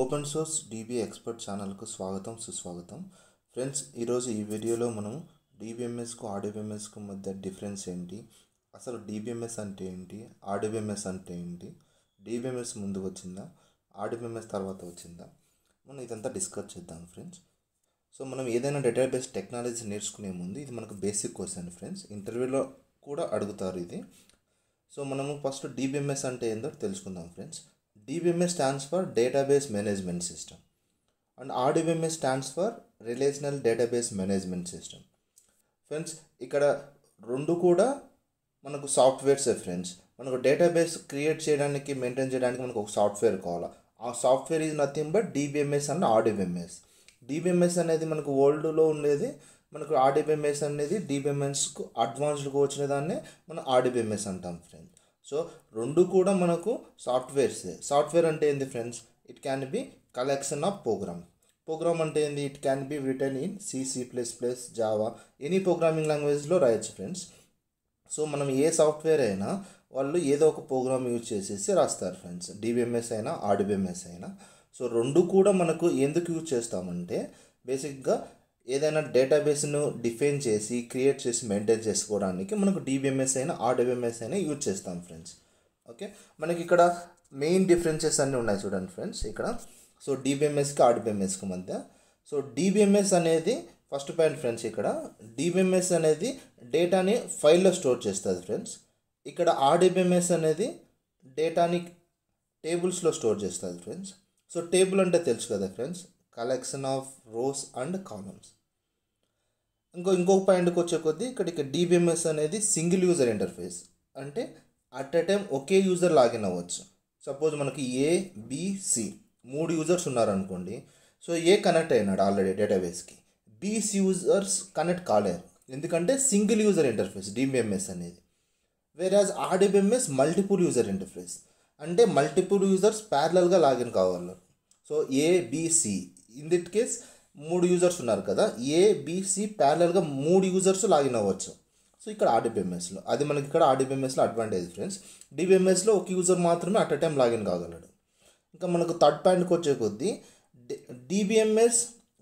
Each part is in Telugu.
ఓపెన్ సోర్స్ డీబీ ఎక్స్పర్ట్ ఛానల్కు స్వాగతం సుస్వాగతం ఫ్రెండ్స్ ఈరోజు ఈ వీడియోలో మనం డీబీఎంఎస్కు ఆర్డీబీఎంఎస్కు మధ్య డిఫరెన్స్ ఏంటి అసలు డీబీఎంఎస్ అంటే ఏంటి ఆర్డీబీఎంఎస్ అంటే ఏంటి డీబీఎంఎస్ ముందు వచ్చిందా ఆర్డీబీఎంఎస్ తర్వాత వచ్చిందా మనం ఇదంతా డిస్కస్ చేద్దాం ఫ్రెండ్స్ సో మనం ఏదైనా డేటాబేస్ టెక్నాలజీ నేర్చుకునే ముందు ఇది మనకు బేసిక్ క్వశ్చన్ ఫ్రెండ్స్ ఇంటర్వ్యూలో కూడా అడుగుతారు ఇది సో మనము ఫస్ట్ డీబీఎంఎస్ అంటే ఏందో తెలుసుకుందాం friends DBMS stands for Database Management System and RDBMS stands for relational database management system friends ఇక్కడ రెండు కూడా మనకు సాఫ్ట్వేర్సే ఫ్రెండ్స్ మనకు డేటాబేస్ క్రియేట్ చేయడానికి మెయింటైన్ చేయడానికి మనకు ఒక సాఫ్ట్వేర్ కావాలి ఆ software is nothing but DBMS and RDBMS DBMS అనేది మనకు ఓల్డ్లో ఉండేది మనకు ఆర్డిబిఎంఎస్ అనేది డీబీఎంఎస్కు అడ్వాన్స్డ్గా వచ్చిన దాన్ని మనం ఆర్డిబిఎంఎస్ అంటాం ఫ్రెండ్స్ సో రెండు కూడా మనకు సాఫ్ట్వేర్స్ సాఫ్ట్వేర్ అంటే ఏంది friends it can be collection of program program అంటే ఏంది it can be written in C C plus plus Java any programming లాంగ్వేజ్లో రాయొచ్చు ఫ్రెండ్స్ సో మనం ఏ సాఫ్ట్వేర్ అయినా వాళ్ళు ఏదో ఒక ప్రోగ్రామ్ యూజ్ చేసేసి రాస్తారు ఫ్రెండ్స్ డిబిఎంఎస్ అయినా ఆర్డిబిఎంఎస్ అయినా సో రెండు కూడా మనకు ఎందుకు యూజ్ చేస్తామంటే బేసిక్గా ఏదైనా డేటాబేస్ను డిఫైన్ చేసి క్రియేట్ చేసి మెయింటైన్ చేసుకోవడానికి మనకు డిబిఎంఎస్ అయినా ఆర్డిబిఎంఎస్ అయినా యూజ్ చేస్తాం ఫ్రెండ్స్ ఓకే మనకి ఇక్కడ మెయిన్ డిఫరెన్సెస్ అన్నీ ఉన్నాయి చూడండి ఫ్రెండ్స్ ఇక్కడ సో డిబిఎంఎస్కి ఆర్డబ్ఎంఎస్కి మధ్య సో డిబిఎంఎస్ అనేది ఫస్ట్ పాయింట్ ఫ్రెండ్స్ ఇక్కడ డిబిఎంఎస్ అనేది డేటాని ఫైల్లో స్టోర్ చేస్తుంది ఫ్రెండ్స్ ఇక్కడ ఆర్డిబిఎంఎస్ అనేది డేటాని టేబుల్స్లో స్టోర్ చేస్తుంది ఫ్రెండ్స్ సో టేబుల్ అంటే తెలుసు కదా friends collection of rows and columns ఇంకో ఇంకొక పాయింట్కి వచ్చే కొద్దీ ఇక్కడ ఇక్కడ డిబిఎంఎస్ అనేది సింగిల్ యూజర్ ఇంటర్ఫేస్ అంటే అట్ ఎ టైం ఒకే యూజర్ లాగిన్ అవ్వచ్చు సపోజ్ మనకి ఏ బిసి మూడు యూజర్స్ ఉన్నారనుకోండి సో ఏ కనెక్ట్ అయినాడు ఆల్రెడీ డేటాబేస్కి బీస్ యూజర్స్ కనెక్ట్ కాలేరు ఎందుకంటే సింగిల్ యూజర్ ఇంటర్ఫేస్ డిబిఎంఎస్ అనేది whereas RDBMS multiple user interface అంటే మల్టిపుల్ యూజర్స్ ప్యారలల్గా లాగిన్ కావాలి so A B C in that case మూడు యూజర్స్ ఉన్నారు కదా ఏబిసి ప్యారలల్గా మూడు యూజర్స్ లాగిన్ అవ్వచ్చు సో ఇక్కడ ఆర్డిబిఎంఎస్లో అది మనకి ఇక్కడ ఆర్డిబిఎంఎస్లో అడ్వాంటేజ్ ఫ్రెండ్స్ డిబిఎంఎస్లో ఒక యూజర్ మాత్రమే అట్ అ టైం లాగిన్ కాగలడు ఇంకా మనకు థర్డ్ పాయింట్కి వచ్చే కొద్దీ DBMS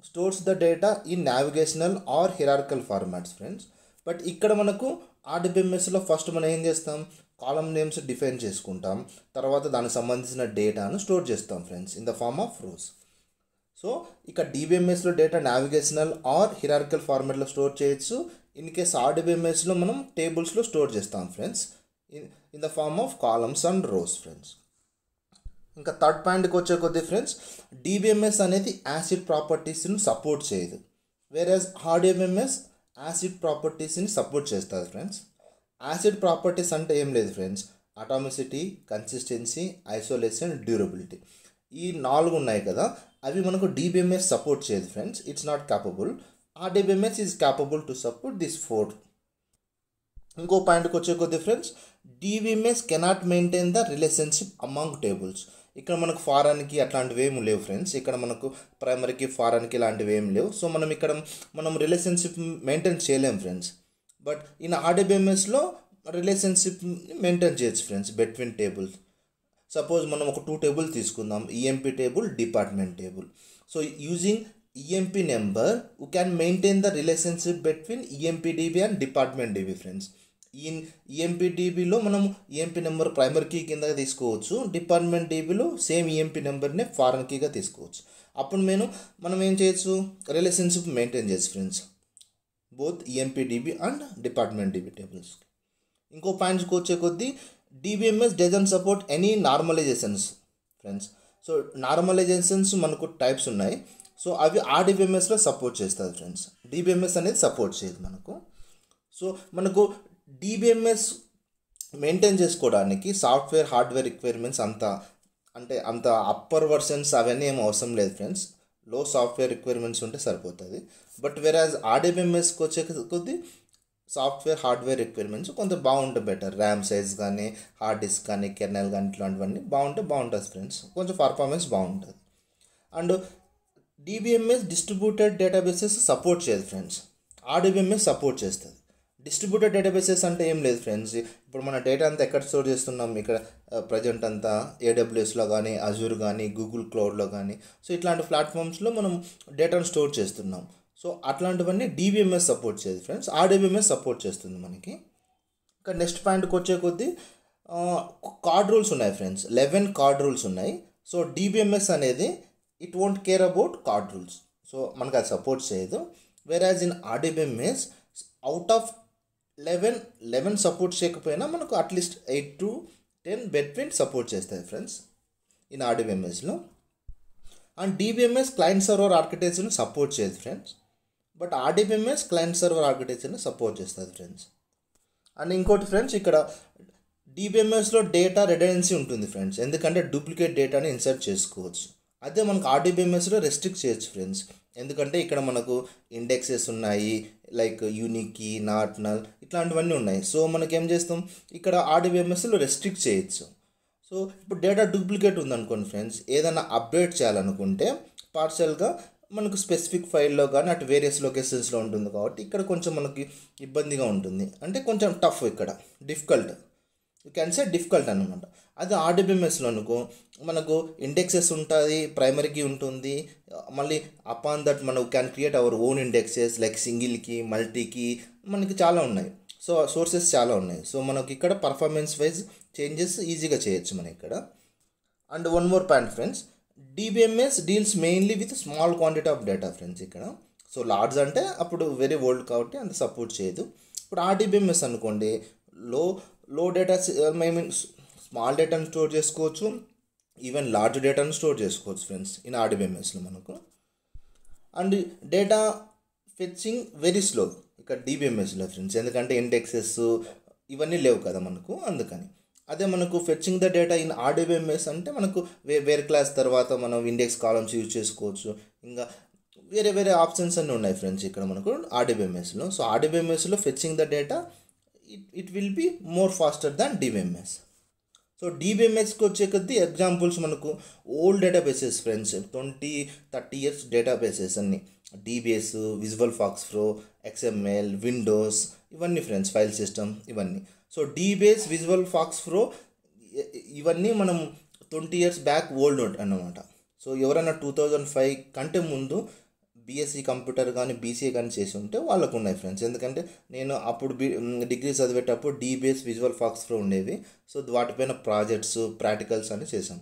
stores the data in navigational or hierarchical formats friends but ఇక్కడ మనకు ఆర్డిబిఎంఎస్లో ఫస్ట్ మనం ఏం చేస్తాం కాలం నేమ్స్ డిఫైన్ చేసుకుంటాం తర్వాత దానికి సంబంధించిన డేటాను స్టోర్ చేస్తాం friends in the form of rows so ఇక డిబిఎంఎస్లో డేటా నావిగేషనల్ ఆర్ హిరార్కల్ ఫార్మాట్లో స్టోర్ చేయొచ్చు ఇన్ కేస్ డిబిఎంఎస్లో మనం టేబుల్స్లో స్టోర్ చేస్తాం friends in in the form of columns and rows friends ఇంకా థర్డ్ పాయింట్కి వచ్చే కొద్దీ ఫ్రెండ్స్ డీబీఎంఎస్ అనేది యాసిడ్ ప్రాపర్టీస్ని సపోర్ట్ చేయదు వేరేజ్ ఆర్డీబీఎంఎస్ యాసిడ్ ప్రాపర్టీస్ని సపోర్ట్ చేస్తుంది ఫ్రెండ్స్ యాసిడ్ ప్రాపర్టీస్ అంటే ఏం లేదు friends atomicity consistency isolation durability ఈ నాలుగు ఉన్నాయి కదా అవి మనకు డిబిఎంఎస్ సపోర్ట్ చేయదు ఫ్రెండ్స్ ఇట్స్ నాట్ క్యాపబుల్ ఆ DBMS is capable to support this four ఇంకో పాయింట్కి వచ్చే కొద్ది friends DBMS cannot maintain the relationship among tables ఇక్కడ మనకు ఫారానికి అట్లాంటివి ఏమి లేవు ఫ్రెండ్స్ ఇక్కడ మనకు ప్రైమరీకి ఫారానికి ఇలాంటివి ఏమి లేవు సో మనం ఇక్కడ మనం రిలేషన్షిప్ మెయింటైన్ చేయలేం ఫ్రెండ్స్ బట్ ఇన్ ఆర్డీబీఎంఎస్లో రిలేషన్షిప్ని మెయింటైన్ చేయొచ్చు ఫ్రెండ్స్ బెట్వీన్ టేబుల్స్ సపోజ్ మనం ఒక టూ టేబుల్ తీసుకుందాం EMP table department table so using EMP number you can maintain the relationship between EMP DB and department DB friends ఈ ఈఎంపీ డీబీలో మనం ఈఎంపీ నెంబర్ ప్రైమరీ కీ కింద తీసుకోవచ్చు డిపార్ట్మెంట్ డీబీలో సేమ్ ఈఎంపీ నెంబర్నే ఫారెన్ కీగా తీసుకోవచ్చు అప్పుడు నేను మనం ఏం చేయొచ్చు రిలేషన్షిప్ మెయింటైన్ చేయొచ్చు friends both EMP DB and department DB tables ఇంకో పాయింట్స్కి వచ్చే కొద్దీ DBMS doesn't support any normalizations friends so normalizations మనకు టైప్స్ ఉన్నాయి సో అవి ఆ డిబిఎంఎస్లో సపోర్ట్ చేస్తుంది ఫ్రెండ్స్ డిబిఎంఎస్ అనేది సపోర్ట్ చేయదు మనకు సో మనకు డిబిఎంఎస్ మెయింటైన్ చేసుకోవడానికి సాఫ్ట్వేర్ హార్డ్వేర్ రిక్వైర్మెంట్స్ అంత అంటే అంత అప్పర్ వర్షన్స్ అవన్నీ ఏం అవసరం లేదు ఫ్రెండ్స్ లో సాఫ్ట్వేర్ రిక్వైర్మెంట్స్ ఉంటే సరిపోతుంది బట్ వేరాజ్ ఆర్డీబీఎంఎస్కి వచ్చే కొద్దీ సాఫ్ట్వేర్ హార్డ్వేర్ రిక్వైర్మెంట్స్ కొంత బాగుంటుంది బెటర్ ర్యామ్ సైజ్ కానీ హార్డ్ డిస్క్ కానీ కెర్నల్ కానీ ఇట్లాంటివన్నీ బాగుంటే బాగుంటుంది ఫ్రెండ్స్ కొంచెం పర్ఫార్మెన్స్ బాగుంటుంది and DBMS distributed databases support చేయదు ఫ్రెండ్స్ ఆర్డిబిఎంఎస్ సపోర్ట్ చేస్తుంది డిస్ట్రిబ్యూటెడ్ డేటాబేసెస్ అంటే ఏం లేదు ఫ్రెండ్స్ ఇప్పుడు మన డేటా అంతా ఎక్కడ స్టోర్ చేస్తున్నాం ఇక్కడ ప్రజెంట్ అంతా ఏడబ్ల్యూఎస్లో కానీ అజూర్ కానీ గూగుల్ క్లౌడ్లో కానీ సో ఇట్లాంటి ప్లాట్ఫామ్స్లో మనం డేటాను స్టోర్ చేస్తున్నాం సో అట్లాంటివన్నీ డీబీఎంఎస్ సపోర్ట్ చేయదు ఫ్రెండ్స్ ఆర్డీబీఎంఎస్ సపోర్ట్ చేస్తుంది మనకి ఇంకా నెక్స్ట్ పాయింట్కి వచ్చే కొద్దీ కార్డ్ రూల్స్ ఉన్నాయి ఫ్రెండ్స్ లెవెన్ కార్డ్ రూల్స్ ఉన్నాయి సో డీబీఎంఎస్ అనేది it won't care about Codd rules so మనకు అది సపోర్ట్ చేయదు whereas in RDBMS out of eleven eleven support చేయకపోయినా మనకు at least eight to ten between support చేస్తాయి ఫ్రెండ్స్ ఇన్ ఆర్డీబీఎంఎస్లో అండ్ డీబీఎంఎస్ క్లయింట్ సర్వర్ ఆర్కిటెక్చర్ని సపోర్ట్ చేయదు friends but RDBMS client server ఆర్కిటెక్చర్ని సపోర్ట్ చేస్తుంది ఫ్రెండ్స్ అండ్ ఇంకోటి ఫ్రెండ్స్ ఇక్కడ డిబిఎంఎస్లో డేటా రిడెండెన్సీ ఉంటుంది ఫ్రెండ్స్ ఎందుకంటే డూప్లికేట్ డేటాని ఇన్సర్ట్ చేసుకోవచ్చు అదే మనకు ఆర్డీబీఎంఎస్లో రెస్ట్రిక్ట్ చేయొచ్చు ఫ్రెండ్స్ ఎందుకంటే ఇక్కడ మనకు ఇండెక్సెస్ ఉన్నాయి లైక్ యూనికీ నల్ ఇట్లాంటివన్నీ ఉన్నాయి సో మనకి ఏం చేస్తాం ఇక్కడ ఆర్డీబీఎంఎస్లో రెస్ట్రిక్ట్ చేయొచ్చు సో ఇప్పుడు డేటా డూప్లికేట్ ఉందనుకోండి ఫ్రెండ్స్ ఏదైనా అప్డేట్ చేయాలనుకుంటే పార్సల్గా మనకు స్పెసిఫిక్ ఫైల్లో కానీ అటు వేరియస్ లొకేషన్స్లో ఉంటుంది కాబట్టి ఇక్కడ కొంచెం మనకి ఇబ్బందిగా ఉంటుంది అంటే కొంచెం టఫ్ ఇక్కడ difficult you can say difficult అనమాట అది ఆర్డిబిఎంఎస్లో అనుకో మనకు ఇండెక్సెస్ ఉంటుంది ప్రైమరీకి ఉంటుంది మళ్ళీ అపాన్ దట్ మనం can create our own indexes like సింగిల్కి మల్టీకి మనకి చాలా ఉన్నాయి సో సోర్సెస్ చాలా ఉన్నాయి సో మనకి ఇక్కడ పర్ఫార్మెన్స్ వైజ్ చేంజెస్ ఈజీగా చేయొచ్చు మనం ఇక్కడ and one more point friends DBMS deals mainly with small quantity of data friends ఇక్కడ సో లార్జ్ అంటే అప్పుడు వెరీ ఓల్డ్ కాబట్టి అంత సపోర్ట్ చేయదు ఇప్పుడు ఆర్డిబిఎంఎస్ అనుకోండి లో లో డేటా ఐ మీన్ స్మాల్ డేటాను స్టోర్ చేసుకోవచ్చు ఈవెన్ లార్జ్ డేటాను స్టోర్ చేసుకోవచ్చు ఫ్రెండ్స్ ఇన్ ఆర్డిబిఎంఎస్లో మనకు and data fetching very slow ఇక్కడ డిబిఎంఎస్లో ఫ్రెండ్స్ ఎందుకంటే ఇండెక్సెస్ ఇవన్నీ లేవు కదా మనకు అందుకని అదే మనకు fetching the data in RDBMS అంటే మనకు వే వేర్ క్లాస్ తర్వాత మనం ఇండెక్స్ కాలమ్స్ యూజ్ చేసుకోవచ్చు ఇంకా వేరే వేరే ఆప్షన్స్ అన్నీ ఉన్నాయి ఫ్రెండ్స్ ఇక్కడ మనకు ఆర్డిబిఎంఎస్లో సో ఆర్డిబిఎంఎస్లో fetching the data it it will be more faster than DBMS so డిబిఎంఎస్కి వచ్చే కొద్ది ఎగ్జాంపుల్స్ మనకు old databases friends twenty thirty years databases అన్ని dBase Visual FoxPro XML Windows ఇవన్నీ ఫ్రెండ్స్ ఫైల్ సిస్టమ్ ఇవన్నీ so dBase Visual pox FoxPro ఇవన్నీ మనం ట్వంటీ ఇయర్స్ బ్యాక్ ఓల్డ్ అన్నమాట సో ఎవరైనా టూ థౌజండ్ ఫైవ్ కంటే ముందు బీఎస్సీ కంప్యూటర్ కానీ బీసీఏ కానీ చేసి ఉంటే వాళ్ళకు ఉన్నాయి ఫ్రెండ్స్ ఎందుకంటే నేను అప్పుడు బి డిగ్రీ చదివేటప్పుడు డీబీఎస్ విజువల్ ఫాక్స్ ప్రో ఉండేవి సో వాటిపైన ప్రాజెక్ట్స్ ప్రాక్టికల్స్ అని చేసాం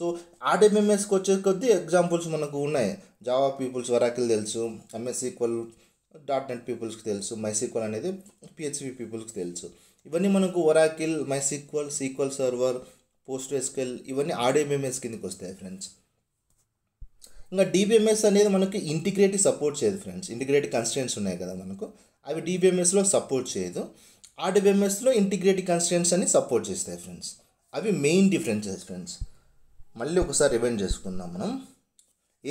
సో ఆర్డీఎంఎంఎస్కి వచ్చే కొద్దీ ఎగ్జాంపుల్స్ మనకు ఉన్నాయి జావా పీపుల్స్ వరాకిల్ తెలుసు ఎంఎస్ఈక్వల్ ఈక్వల్ డాట్ నెట్ పీపుల్స్కి తెలుసు మైసీక్వల్ అనేది పిహెచ్పి పీపుల్స్కి తెలుసు ఇవన్నీ మనకు Oracle MySQL SQL Server PostgreSQL ఇవన్నీ ఆర్డీబీఎంఎస్ కిందకి వస్తాయి ఫ్రెండ్స్ ఇంకా డిబిఎంఎస్ అనేది మనకి ఇంటిగ్రేటివ్ సపోర్ట్ చేయదు ఫ్రెండ్స్ ఇంటిగ్రేటివ్ కన్స్టెంట్స్ ఉన్నాయి కదా మనకు అవి డిబిఎంఎస్లో సపోర్ట్ చేయదు ఆర్డీబీఎంఎస్లో ఇంటిగ్రేటివ్ కన్స్టెంట్స్ అని సపోర్ట్ చేస్తాయి ఫ్రెండ్స్ అవి మెయిన్ డిఫరెన్సెస్ ఫ్రెండ్స్ మళ్ళీ ఒకసారి రివెంట్ చేసుకుందాం మనం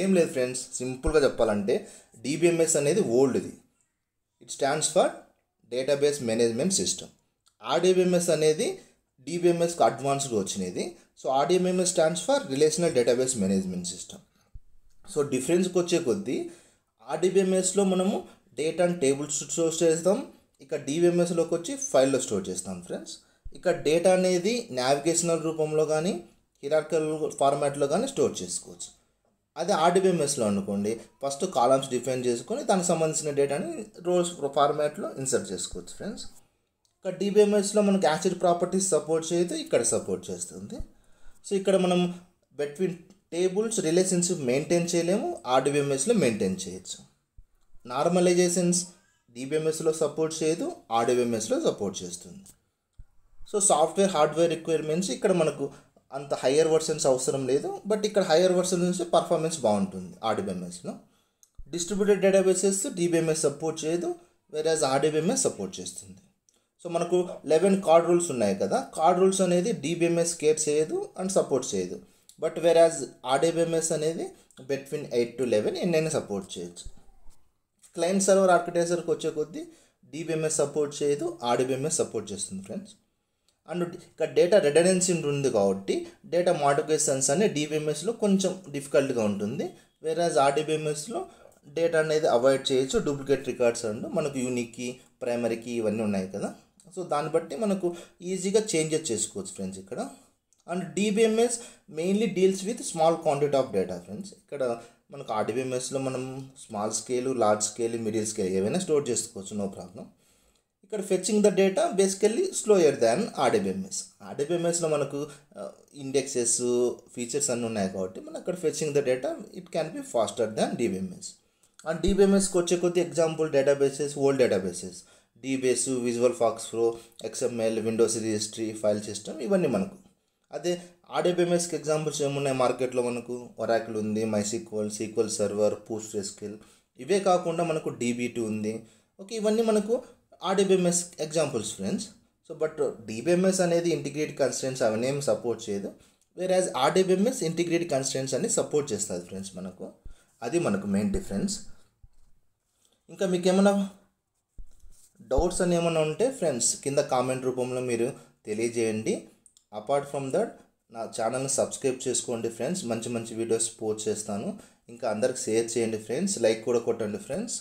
ఏం లేదు ఫ్రెండ్స్ సింపుల్గా చెప్పాలంటే డిబిఎంఎస్ అనేది ఓల్డ్ది it stands for database management system RDBMS అనేది డిబిఎంఎస్కి అడ్వాన్స్డ్ వచ్చినది so RDBMS stands for relational database management system so డిఫరెన్స్కి వచ్చే కొద్దీ ఆర్డీబీఎంఎస్లో మనము డేటా అండ్ టేబుల్స్ స్టోర్ చేస్తాం ఇక డిబిఎంఎస్లోకి వచ్చి ఫైల్లో స్టోర్ చేస్తాం ఫ్రెండ్స్ ఇక డేటా అనేది నావిగేషనల్ రూపంలో కానీ హిరాకల్ ఫార్మాట్లో కానీ స్టోర్ చేసుకోవచ్చు అది ఆర్డీబీఎంఎస్లో అనుకోండి ఫస్ట్ కాలమ్స్ డిఫైన్ చేసుకొని దానికి సంబంధించిన డేటాని రోల్స్ ఫార్మాట్లో ఇన్సర్ట్ చేసుకోవచ్చు ఫ్రెండ్స్ ఇక డిబిఎంఎస్లో మనకు యాసిడ్ ప్రాపర్టీస్ సపోర్ట్ చేయదు ఇక్కడ సపోర్ట్ చేస్తుంది సో ఇక్కడ మనం బిట్వీన్ టేబుల్స్ రిలేషన్షిప్ మెయింటైన్ చేయలేము ఆర్డిబిఎంఎస్లో మెయింటైన్ చేయొచ్చు నార్మలైజేషన్స్ డిబిఎంఎస్లో సపోర్ట్ చేయదు ఆర్డిబిఎంఎస్లో సపోర్ట్ చేస్తుంది సో సాఫ్ట్వేర్ హార్డ్వేర్ రిక్వైర్మెంట్స్ ఇక్కడ మనకు అంత హయ్యర్ వర్షన్స్ అవసరం లేదు బట్ ఇక్కడ హయ్యర్ వర్షన్ నుంచి పర్ఫార్మెన్స్ బాగుంటుంది ఆర్డిబిఎంఎస్లో డిస్ట్రిబ్యూటెడ్ డేటాబేసెస్ డిబిఎంఎస్ సపోర్ట్ చేయదు వేరే ఆర్డిబిఎంఎస్ సపోర్ట్ చేస్తుంది సో మనకు లెవెన్ కార్డ్ రూల్స్ ఉన్నాయి కదా కార్డ్ రూల్స్ అనేది డీబీఎంఎస్ కేర్ చేయదు అండ్ సపోర్ట్ చేయదు బట్ వేర్ యాజ్ ఆర్డీబీఎంఎస్ అనేది బెట్వీన్ ఎయిట్ టు లెవెన్ ఎన్నైనా సపోర్ట్ చేయొచ్చు క్లయింట్ సర్వర్ ఆర్కిటెక్చర్కి వచ్చే కొద్దీ డీబీఎంఎస్ సపోర్ట్ చేయదు ఆర్డీబీఎంఎస్ సపోర్ట్ చేస్తుంది ఫ్రెండ్స్ అండ్ ఇక్కడ డేటా రెడెన్సీ ఉంటుంది కాబట్టి డేటా మాడిఫికేషన్స్ అనేది డీబీఎంఎస్లో కొంచెం డిఫికల్ట్గా ఉంటుంది వేర్ యాజ్ ఆర్డీబీఎంఎస్లో డేటా అనేది అవాయిడ్ చేయొచ్చు డూప్లికేట్ రికార్డ్స్ అండ్ మనకు యూనిక్కి ప్రైమరీకి ఇవన్నీ ఉన్నాయి కదా సో దాన్ని బట్టి మనకు ఈజీగా చేంజెస్ చేసుకోవచ్చు ఫ్రెండ్స్ ఇక్కడ and DBMS mainly deals with small quantity of data friends ఇక్కడ మనకు ఆర్డిబిఎంఎస్లో మనం small scale large scale middle scale ఏవైనా స్టోర్ చేసుకోవచ్చు నో ప్రాబ్లం ఇక్కడ fetching the data basically slower than RDBMS ఆర్డీబీఎంఎస్లో మనకు ఇండెక్సెస్ ఫీచర్స్ అన్నీ ఉన్నాయి కాబట్టి మనం అక్కడ fetching the data it can be faster than DBMS and డిబిఎంఎస్కి వచ్చే కొద్ది example databases old databases dBase Visual pox FoxPro XML Windows registry file system ఇవన్నీ మనకు అదే ఆర్డీబీఎంఎస్కి ఎగ్జాంపుల్స్ ఏమున్నాయి మార్కెట్లో మనకు ఒరాకిల్ ఉంది MySQL SQL Server PostgreSQL ఇవే కాకుండా మనకు డీబీటీ ఉంది ఓకే ఇవన్నీ మనకు RDBMS examples friends so but DBMS అనేది ఇంటిగ్రేట్ కన్స్టెంట్స్ అవన్నీ ఏం సపోర్ట్ చేయదు whereas RDBMS integrity constraints అన్ని సపోర్ట్ చేస్తుంది ఫ్రెండ్స్ మనకు అది మనకు మెయిన్ డిఫరెన్స్ ఇంకా మీకు ఏమైనా డౌట్స్ అని ఏమైనా ఉంటే ఫ్రెండ్స్ కింద కామెంట్ రూపంలో మీరు తెలియజేయండి అపార్ట్ ఫ్రమ్ దట్ నా ఛానల్ని సబ్స్క్రైబ్ చేసుకోండి ఫ్రెండ్స్ మంచి మంచి వీడియోస్ పోస్ట్ చేస్తాను ఇంకా అందరికి షేర్ చేయండి ఫ్రెండ్స్ లైక్ కూడా కొట్టండి ఫ్రెండ్స్